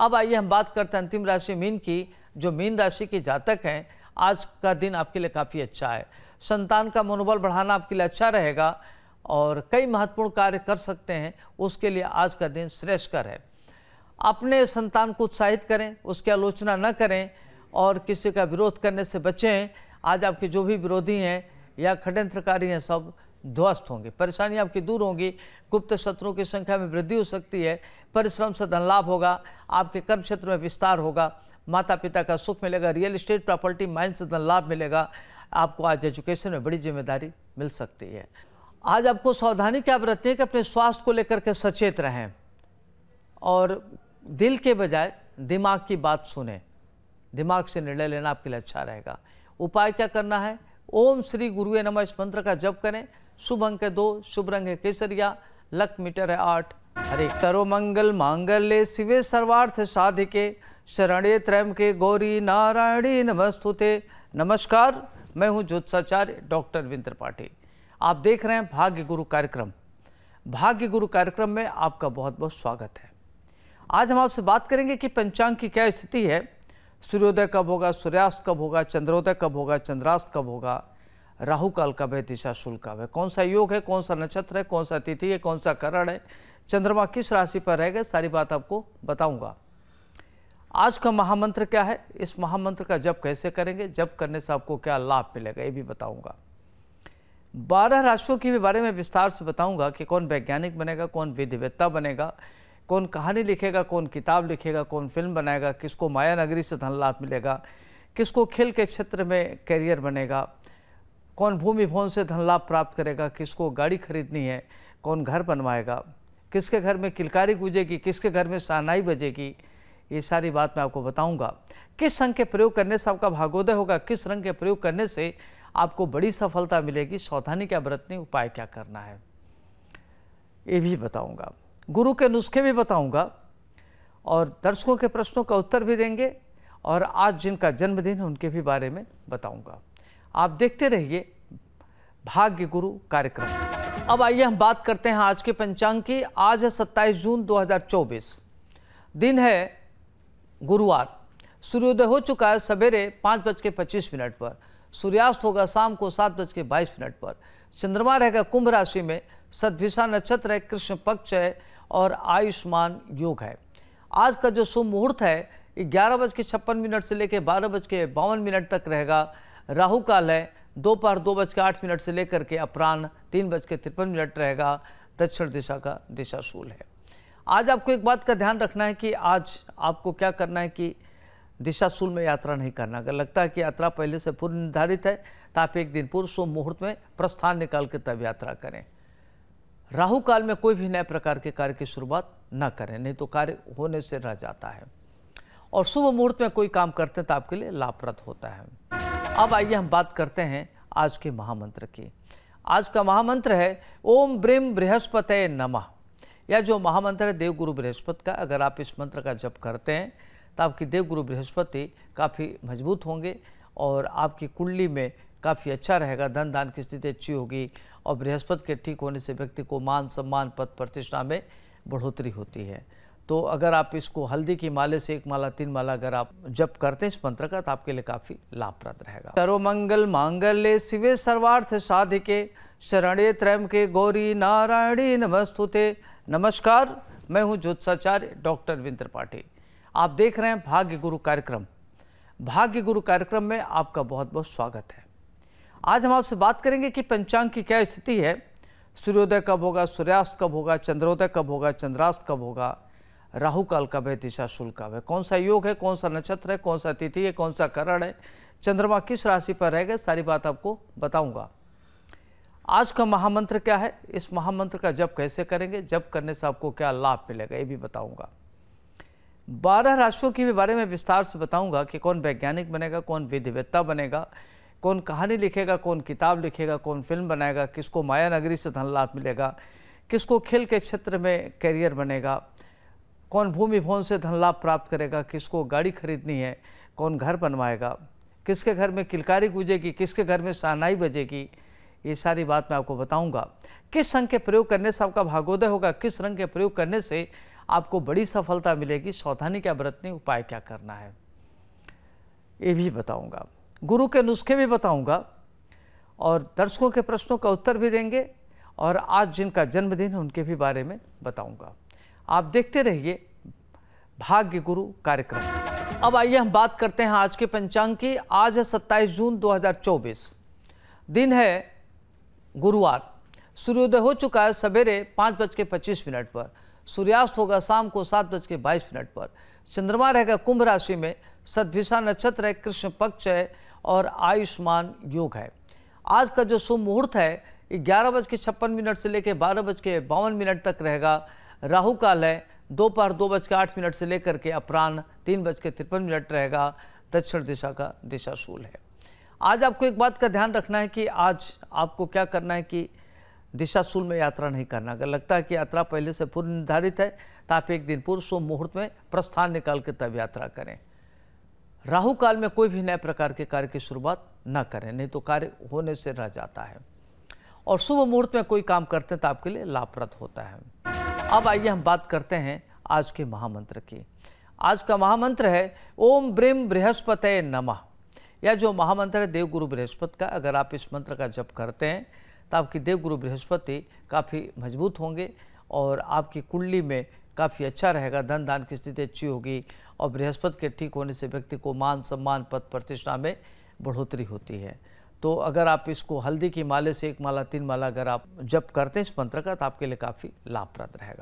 अब आइए हम बात करते हैं अंतिम राशि मीन की जो मीन राशि के जातक हैं आज का दिन आपके लिए काफ़ी अच्छा है संतान का मनोबल बढ़ाना आपके लिए अच्छा रहेगा और कई महत्वपूर्ण कार्य कर सकते हैं उसके लिए आज का दिन श्रेष्ठकर है अपने संतान को उत्साहित करें उसकी आलोचना न करें और किसी का विरोध करने से बचें आज आपके जो भी विरोधी हैं या षड्यंत्रकारी हैं सब ध्वस्त होंगे परेशानी आपकी दूर होंगी गुप्त शत्रुओं की संख्या में वृद्धि हो सकती है परिश्रम से धन लाभ होगा आपके कर्म क्षेत्र में विस्तार होगा माता पिता का सुख मिलेगा रियल इस्टेट प्रॉपर्टी माइंड से धन लाभ मिलेगा आपको आज एजुकेशन में बड़ी जिम्मेदारी मिल सकती है आज आपको सावधानी क्या बरतनी है कि अपने स्वास्थ्य को लेकर के सचेत रहें और दिल के बजाय दिमाग की बात सुने दिमाग से निर्णय लेना आपके लिए अच्छा रहेगा उपाय क्या करना है ओम श्री गुरुए नमः इस मंत्र का जप करें शुभ अंक है दो शुभ रंग है केसरिया लक मीटर है आठ हरे करो मंगल मांगल्य शिवे सर्वार्थ साधिके शरणे त्रैम के गौरी नारायणी नमस्तुते नमस्कार मैं हूं ज्योत्साचार्य डॉक्टर विंद्र पाटिल आप देख रहे हैं भाग्य गुरु कार्यक्रम भाग्य गुरु कार्यक्रम में आपका बहुत बहुत स्वागत है आज हम आपसे बात करेंगे कि पंचांग की क्या स्थिति है सूर्योदय कब होगा सूर्यास्त कब होगा चंद्रोदय कब होगा चंद्रास्त कब होगा राहु काल का वह दिशा शुल्क का वह कौन सा योग है कौन सा नक्षत्र है कौन सा तिथि है कौन सा करण है चंद्रमा किस राशि पर रहेगा सारी बात आपको बताऊंगा आज का महामंत्र क्या है इस महामंत्र का जप कैसे करेंगे जप करने से आपको क्या लाभ मिलेगा ये भी बताऊंगा बारह राशियों के बारे में विस्तार से बताऊंगा कि कौन वैज्ञानिक बनेगा कौन विधिवेत्ता बनेगा कौन कहानी लिखेगा कौन किताब लिखेगा कौन फिल्म बनाएगा किसको माया नगरी से धन लाभ मिलेगा किसको खेल के क्षेत्र में करियर बनेगा कौन भूमि भवन से धन लाभ प्राप्त करेगा किसको गाड़ी खरीदनी है कौन घर बनवाएगा किसके घर में किलकारी गूंजेगी किसके घर में सानाई बजेगी ये सारी बात मैं आपको बताऊंगा किस रंग के प्रयोग करने से आपका भागोदय होगा किस रंग के प्रयोग करने से आपको बड़ी सफलता मिलेगी सावधानी क्या बरतनी उपाय क्या करना है ये भी बताऊंगा गुरु के नुस्खे भी बताऊंगा और दर्शकों के प्रश्नों का उत्तर भी देंगे और आज जिनका जन्मदिन है उनके भी बारे में बताऊंगा आप देखते रहिए भाग्य गुरु कार्यक्रम अब आइए हम बात करते हैं आज के पंचांग की आज है 27 जून 2024 दिन है गुरुवार सूर्योदय हो चुका है सवेरे पाँच बज के पच्चीस मिनट पर सूर्यास्त होगा शाम को सात बज के बाईस मिनट पर चंद्रमा रहेगा कुंभ राशि में सदभिषा नक्षत्र है कृष्ण पक्ष है और आयुष्मान योग है आज का जो शुभ मुहूर्त है ग्यारह बज के छप्पन मिनट से लेकर बारह बज के बावन मिनट तक रहेगा राहु काल है दोपहर दो, बजकर बज के आठ मिनट से लेकर के अपराह्न तीन बज के तिरपन मिनट रहेगा दक्षिण दिशा का शूल है आज आपको एक बात का ध्यान रखना है कि आज आपको क्या करना है कि दिशाशूल में यात्रा नहीं करना अगर लगता है कि यात्रा पहले से पूर्व निर्धारित है तो आप एक दिन पूर्व शुभ मुहूर्त में प्रस्थान निकाल के तब यात्रा करें राहु काल में कोई भी नए प्रकार के कार्य की शुरुआत ना करें नहीं तो कार्य होने से रह जाता है और शुभ मुहूर्त में कोई काम करते हैं तो आपके लिए लाभप्रद होता है अब आइए हम बात करते हैं आज के महामंत्र की आज का महामंत्र है ओम ब्रिम बृहस्पतय नमः यह जो महामंत्र है देवगुरु बृहस्पति का अगर आप इस मंत्र का जप करते हैं तो आपकी देवगुरु बृहस्पति काफ़ी मजबूत होंगे और आपकी कुंडली में काफ़ी अच्छा रहेगा धन दान की स्थिति अच्छी होगी और बृहस्पति के ठीक होने से व्यक्ति को मान सम्मान पद प्रतिष्ठा में बढ़ोतरी होती है तो अगर आप इसको हल्दी की माले से एक माला तीन माला अगर आप जप करते हैं इस मंत्र का तो आपके लिए काफ़ी लाभप्रद रहेगा सर्वमंगल मांगल्य शिवे सर्वार्थ साधिके शरणे त्रैम के गौरी नारायणी नमस्तुते नमस्कार मैं हूं ज्योत्साचार्य डॉक्टर विन्द्र पाठी आप देख रहे हैं भाग्य गुरु कार्यक्रम भाग्य गुरु कार्यक्रम में आपका बहुत बहुत स्वागत है आज हम आपसे बात करेंगे कि पंचांग की क्या स्थिति है सूर्योदय कब होगा सूर्यास्त कब होगा चंद्रोदय कब होगा चंद्रास्त कब होगा राहु काल का वह दिशा शुल्क का वह कौन सा योग है कौन सा नक्षत्र है कौन सा तिथि है कौन सा करण है चंद्रमा किस राशि पर रहेगा सारी बात आपको बताऊंगा आज का महामंत्र क्या है इस महामंत्र का जप कैसे करेंगे जप करने से आपको क्या लाभ मिलेगा ये भी बताऊंगा बारह राशियों के बारे में विस्तार से बताऊंगा कि कौन वैज्ञानिक बनेगा कौन विधिवेत्ता बनेगा कौन कहानी लिखेगा कौन किताब लिखेगा कौन फिल्म बनाएगा किसको माया नगरी से धन लाभ मिलेगा किसको खेल के क्षेत्र में करियर बनेगा कौन भूमि भवन से धन लाभ प्राप्त करेगा किसको गाड़ी खरीदनी है कौन घर बनवाएगा किसके घर में किलकारी गूंजेगी किसके घर में सहनाई बजेगी ये सारी बात मैं आपको बताऊंगा किस रंग के प्रयोग करने से आपका भागोदय होगा किस रंग के प्रयोग करने से आपको बड़ी सफलता मिलेगी सावधानी क्या बरतनी उपाय क्या करना है ये भी बताऊंगा गुरु के नुस्खे भी बताऊंगा और दर्शकों के प्रश्नों का उत्तर भी देंगे और आज जिनका जन्मदिन है उनके भी बारे में बताऊंगा आप देखते रहिए भाग्य गुरु कार्यक्रम अब आइए हम बात करते हैं आज के पंचांग की आज है सत्ताईस जून 2024 दिन है गुरुवार सूर्योदय हो चुका है सवेरे पाँच बज के पच्चीस मिनट पर सूर्यास्त होगा शाम को सात बज के बाईस मिनट पर चंद्रमा रहेगा कुंभ राशि में सदभिषा नक्षत्र है कृष्ण पक्ष है और आयुष्मान योग है आज का जो शुभ मुहूर्त है ग्यारह बज के छप्पन मिनट से लेकर बारह बज के बावन मिनट तक रहेगा राहु काल है दोपहर दो, दो बज के आठ मिनट से लेकर के अपराह्न तीन बज के तिरपन मिनट रहेगा दक्षिण दिशा का दिशाशूल है आज आपको एक बात का ध्यान रखना है कि आज आपको क्या करना है कि दिशाशूल में यात्रा नहीं करना अगर लगता है कि यात्रा पहले से पूर्व निर्धारित है तो आप एक दिन पूर्व शुभ मुहूर्त में प्रस्थान निकाल के तब यात्रा करें राहु काल में कोई भी नए प्रकार के कार्य की शुरुआत ना करें नहीं तो कार्य होने से रह जाता है और शुभ मुहूर्त में कोई काम करते हैं तो आपके लिए लाभप्रद होता है अब आइए हम बात करते हैं आज के महामंत्र की आज का महामंत्र है ओम ब्रिम बृहस्पतय नमः यह जो महामंत्र है देवगुरु बृहस्पति का अगर आप इस मंत्र का जप करते हैं तो आपकी देवगुरु बृहस्पति काफ़ी मजबूत होंगे और आपकी कुंडली में काफ़ी अच्छा रहेगा धन दान की स्थिति अच्छी होगी और बृहस्पति के ठीक होने से व्यक्ति को मान सम्मान पद प्रतिष्ठा में बढ़ोतरी होती है तो अगर आप इसको हल्दी की माले से एक माला तीन माला अगर आप जब करते हैं इस मंत्र का तो आपके लिए काफ़ी लाभप्रद रहेगा